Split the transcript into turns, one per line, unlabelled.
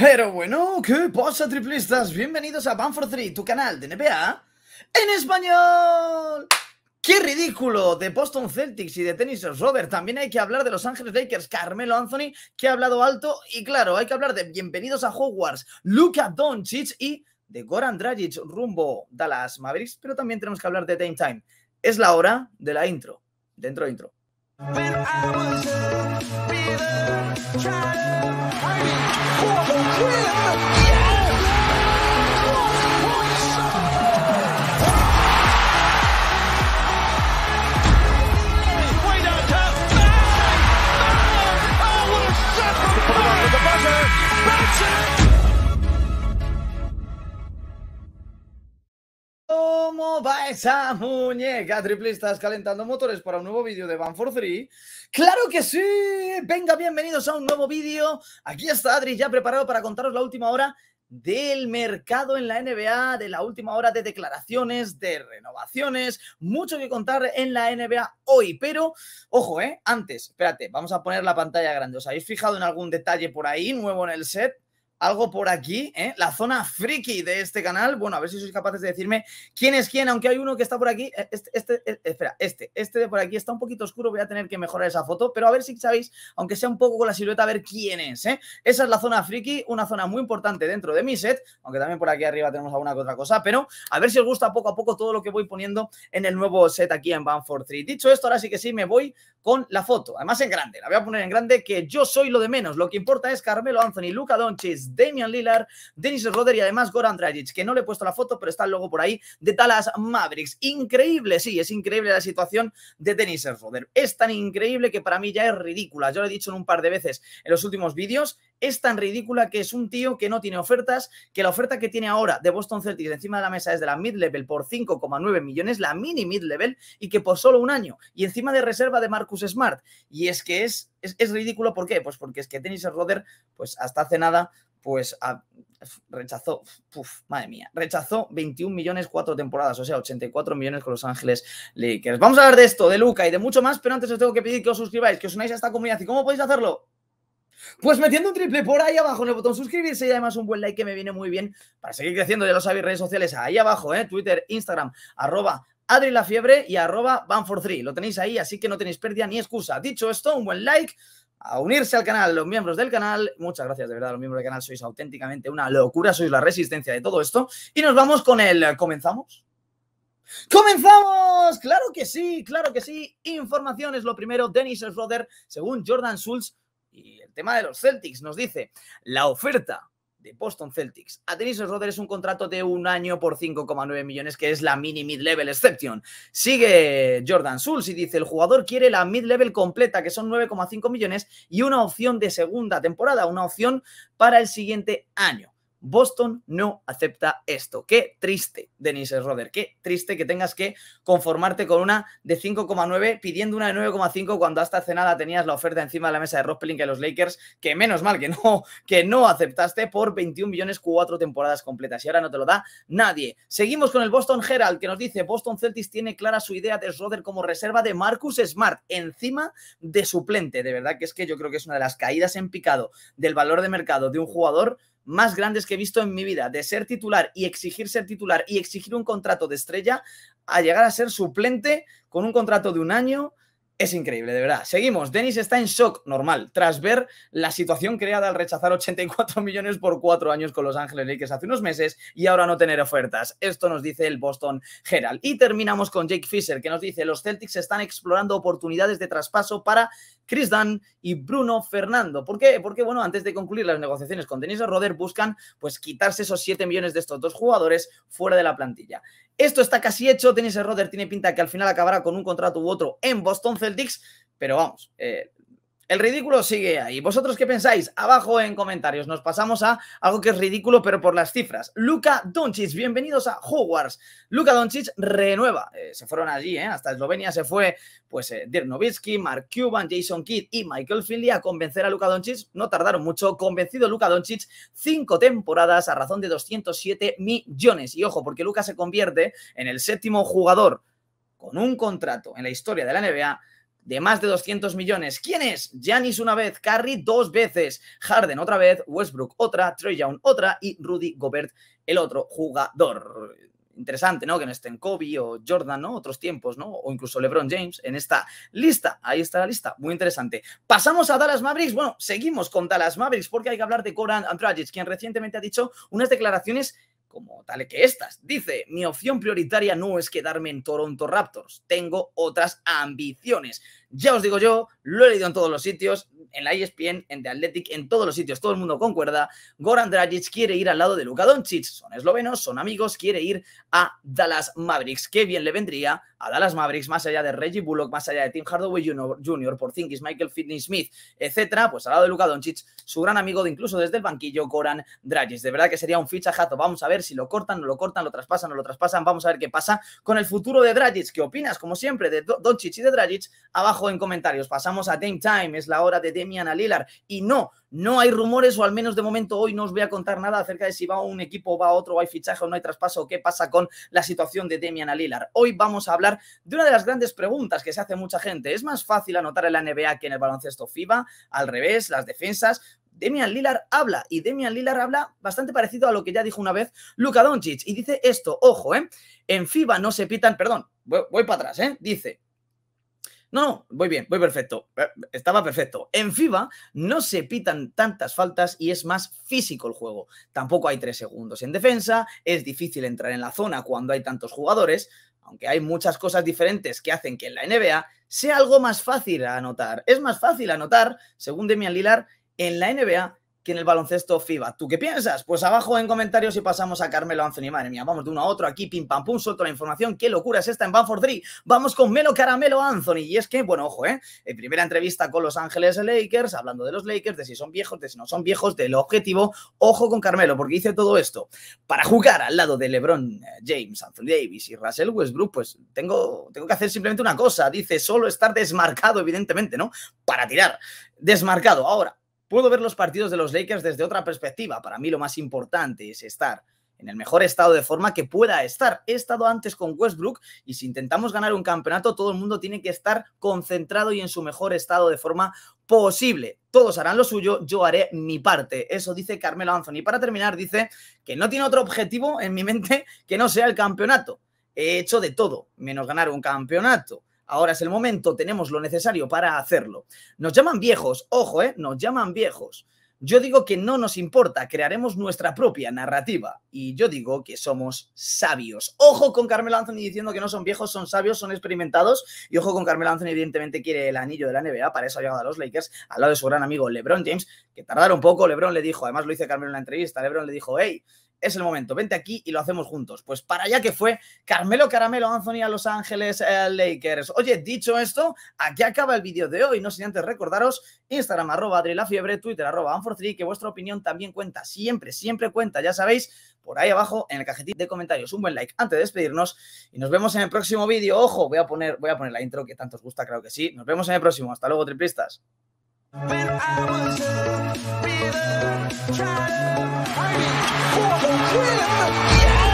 Pero bueno, ¿qué pasa, triplistas? Bienvenidos a Banfor 3, tu canal de NBA en español. ¡Qué ridículo! De Boston Celtics y de Tennis Robert. También hay que hablar de Los Ángeles Lakers. Carmelo Anthony, que ha hablado alto. Y claro, hay que hablar de Bienvenidos a Hogwarts, Luca Doncic y de Goran Dragic rumbo Dallas Mavericks. Pero también tenemos que hablar de Time Time. Es la hora de la intro. Dentro de intro. When I was ¿Cómo va esa muñeca? estás calentando motores para un nuevo vídeo de Van for ¡Claro que sí! Venga, bienvenidos a un nuevo vídeo. Aquí está Adri ya preparado para contaros la última hora del mercado en la NBA, de la última hora de declaraciones, de renovaciones, mucho que contar en la NBA hoy, pero ojo, ¿eh? Antes, espérate, vamos a poner la pantalla grande. ¿Os habéis fijado en algún detalle por ahí nuevo en el set? algo por aquí, ¿eh? la zona friki de este canal. Bueno, a ver si sois capaces de decirme quién es quién, aunque hay uno que está por aquí. Eh, este, este eh, espera, este, este de por aquí está un poquito oscuro, voy a tener que mejorar esa foto, pero a ver si sabéis, aunque sea un poco con la silueta, a ver quién es. ¿eh? Esa es la zona friki, una zona muy importante dentro de mi set, aunque también por aquí arriba tenemos alguna que otra cosa, pero a ver si os gusta poco a poco todo lo que voy poniendo en el nuevo set aquí en Banford 3. Dicho esto, ahora sí que sí, me voy con la foto. Además en grande, la voy a poner en grande que yo soy lo de menos. Lo que importa es Carmelo Anthony, Luca Doncic, Damian Lillard, Dennis Roder y además Goran Dragic, que no le he puesto la foto, pero está luego por ahí de Dallas Mavericks. Increíble, sí, es increíble la situación de Dennis Roder. Es tan increíble que para mí ya es ridícula. Yo lo he dicho en un par de veces en los últimos vídeos, es tan ridícula que es un tío que no tiene ofertas, que la oferta que tiene ahora de Boston Celtics encima de la mesa es de la mid-level por 5,9 millones, la mini mid-level, y que por solo un año, y encima de reserva de Marcus Smart. Y es que es, es, ridículo, ¿por qué? Pues porque es que Dennis Roder, pues hasta hace nada, pues ah, rechazó, madre mía, rechazó 21 millones cuatro temporadas, o sea, 84 millones con Los Ángeles Lakers. Vamos a hablar de esto, de Luca y de mucho más, pero antes os tengo que pedir que os suscribáis, que os unáis a esta comunidad. ¿Y cómo podéis hacerlo? Pues metiendo un triple por ahí abajo en el botón suscribirse y además un buen like que me viene muy bien para seguir creciendo. Ya lo sabéis, redes sociales ahí abajo, ¿eh? Twitter, Instagram, arroba Adri La Fiebre y arroba Banfor3. Lo tenéis ahí, así que no tenéis pérdida ni excusa. Dicho esto, un buen like, a unirse al canal, los miembros del canal. Muchas gracias, de verdad, los miembros del canal sois auténticamente una locura, sois la resistencia de todo esto. Y nos vamos con el... ¿Comenzamos? ¡Comenzamos! Claro que sí, claro que sí. Información es lo primero. Dennis Schroeder, según Jordan Schultz, y el tema de los Celtics nos dice, la oferta de Boston Celtics. A Dennis Roder es un contrato de un año por 5,9 millones, que es la mini mid-level exception. Sigue Jordan Sulz y dice, el jugador quiere la mid-level completa, que son 9,5 millones, y una opción de segunda temporada, una opción para el siguiente año. Boston no acepta esto. Qué triste, Denise Roder. Qué triste que tengas que conformarte con una de 5,9 pidiendo una de 9,5 cuando hasta hace nada tenías la oferta encima de la mesa de Rob Pelinka y los Lakers, que menos mal que no, que no aceptaste por 21 millones cuatro temporadas completas y ahora no te lo da nadie. Seguimos con el Boston Herald que nos dice Boston Celtics tiene clara su idea de Roder como reserva de Marcus Smart encima de suplente. De verdad que es que yo creo que es una de las caídas en picado del valor de mercado de un jugador más grandes que he visto en mi vida, de ser titular y exigir ser titular y exigir un contrato de estrella a llegar a ser suplente con un contrato de un año es increíble, de verdad. Seguimos. Dennis está en shock, normal, tras ver la situación creada al rechazar 84 millones por cuatro años con Los Ángeles Lakers hace unos meses y ahora no tener ofertas. Esto nos dice el Boston Herald. Y terminamos con Jake Fisher, que nos dice: los Celtics están explorando oportunidades de traspaso para Chris Dunn y Bruno Fernando. ¿Por qué? Porque, bueno, antes de concluir las negociaciones con Denis Roder, buscan pues quitarse esos 7 millones de estos dos jugadores fuera de la plantilla. Esto está casi hecho. el Roder tiene pinta que al final acabará con un contrato u otro en Boston Celtics, pero vamos, eh, el ridículo sigue ahí. ¿Vosotros qué pensáis? Abajo en comentarios. Nos pasamos a algo que es ridículo, pero por las cifras. Luca Doncic, bienvenidos a Hogwarts. Luca Doncic renueva. Eh, se fueron allí, ¿eh? Hasta Eslovenia se fue, pues, eh, Dirk Mark Cuban, Jason Kidd y Michael Finley a convencer a Luca Doncic. No tardaron mucho. Convencido Luca Doncic, cinco temporadas a razón de 207 millones. Y ojo, porque Luca se convierte en el séptimo jugador con un contrato en la historia de la NBA de más de 200 millones. ¿Quién es? Giannis una vez, Curry dos veces, Harden otra vez, Westbrook otra, Trey otra y Rudy Gobert el otro jugador. Interesante, ¿no? Que no estén Kobe o Jordan, ¿no? Otros tiempos, ¿no? O incluso LeBron James en esta lista. Ahí está la lista. Muy interesante. Pasamos a Dallas Mavericks. Bueno, seguimos con Dallas Mavericks porque hay que hablar de Goran Andrajic, quien recientemente ha dicho unas declaraciones como tal que estas. Dice, mi opción prioritaria no es quedarme en Toronto Raptors, tengo otras ambiciones. Ya os digo yo, lo he leído en todos los sitios, en la ESPN, en The Athletic, en todos los sitios, todo el mundo concuerda. Goran Dragic quiere ir al lado de Luka Doncic. Son eslovenos, son amigos, quiere ir a Dallas Mavericks. Qué bien le vendría a Dallas Mavericks, más allá de Reggie Bullock, más allá de Tim Hardaway Jr., por Zingis, Michael Fitney Smith, etcétera, pues al lado de Luka Doncic, su gran amigo de incluso desde el banquillo, Goran Dragic. De verdad que sería un fichajazo. Vamos a ver si lo cortan, no lo cortan, lo traspasan, no lo traspasan. Vamos a ver qué pasa con el futuro de Dragic. ¿Qué opinas, como siempre, de Doncic y de Dragic? Abajo en comentarios. Pasamos a Dame Time, es la hora de Demian Alilar Y no, no hay rumores, o al menos de momento hoy no os voy a contar nada acerca de si va un equipo, va otro, hay fichaje o no hay traspaso, qué pasa con la situación de Demian Alilar. Hoy vamos a hablar de una de las grandes preguntas que se hace mucha gente. ¿Es más fácil anotar en la NBA que en el baloncesto FIBA? Al revés, las defensas. Demian Lillard habla y Demian Lillard habla bastante parecido a lo que ya dijo una vez Luka Doncic y dice esto, ojo, ¿eh? En FIBA no se pitan, perdón, voy, para atrás, ¿eh? Dice, no, no, voy bien, voy perfecto. Eh, estaba perfecto. En FIBA no se pitan tantas faltas y es más físico el juego. Tampoco hay tres segundos en defensa, es difícil entrar en la zona cuando hay tantos jugadores, aunque hay muchas cosas diferentes que hacen que en la NBA sea algo más fácil anotar. Es más fácil anotar, según Demian Lilar, en la NBA que en el baloncesto FIBA. ¿Tú qué piensas? Pues abajo en comentarios y pasamos a Carmelo Anthony. Madre mía, vamos de uno a otro aquí, pim pam pum, suelto la información. ¿Qué locura es esta en Banford 3? Vamos con Melo Caramelo Anthony. Y es que, bueno, ojo, ¿eh? En primera entrevista con Los Ángeles Lakers, hablando de los Lakers, de si son viejos, de si no son viejos, del objetivo. Ojo con Carmelo, porque dice todo esto. Para jugar al lado de LeBron eh, James, Anthony Davis y Russell Westbrook, pues tengo, tengo que hacer simplemente una cosa. Dice, solo estar desmarcado, evidentemente, ¿no? Para tirar. Desmarcado. Ahora, puedo ver los partidos de los Lakers desde otra perspectiva. Para mí lo más importante es estar en el mejor estado de forma que pueda estar. He estado antes con Westbrook y si intentamos ganar un campeonato, todo el mundo tiene que estar concentrado y en su mejor estado de forma posible. Todos harán lo suyo, yo haré mi parte. Eso dice Carmelo Anthony. Y para terminar, dice que no tiene otro objetivo en mi mente que no sea el campeonato. He hecho de todo, menos ganar un campeonato. Ahora es el momento, tenemos lo necesario para hacerlo. Nos llaman viejos, ojo, ¿eh? Nos llaman viejos. Yo digo que no nos importa, crearemos nuestra propia narrativa. Y yo digo que somos sabios. Ojo con Carmelo Anthony diciendo que no son viejos, son sabios, son experimentados. Y ojo con Carmelo Anthony, evidentemente quiere el anillo de la NBA, para eso ha llegado a los Lakers, al lado de su gran amigo LeBron James, que tardaron poco. LeBron le dijo, además lo hice Carmelo en la entrevista, LeBron le dijo, hey, es el momento, vente aquí y lo hacemos juntos. Pues para allá que fue Carmelo Caramelo Anthony a Los Ángeles eh, Lakers. Oye, dicho esto, aquí acaba el vídeo de hoy, no sin antes recordaros Instagram arroba Adri la Fiebre, Twitter arroba 3 que vuestra opinión también cuenta, siempre, siempre cuenta, ya sabéis, por ahí abajo en el cajetín de comentarios, un buen like antes de despedirnos y nos vemos en el próximo vídeo. Ojo, voy a poner, voy a poner la intro que tanto os gusta, creo que sí. Nos vemos en el próximo. Hasta luego, triplistas. Bitter, trying, I mean, a brilliant, yeah!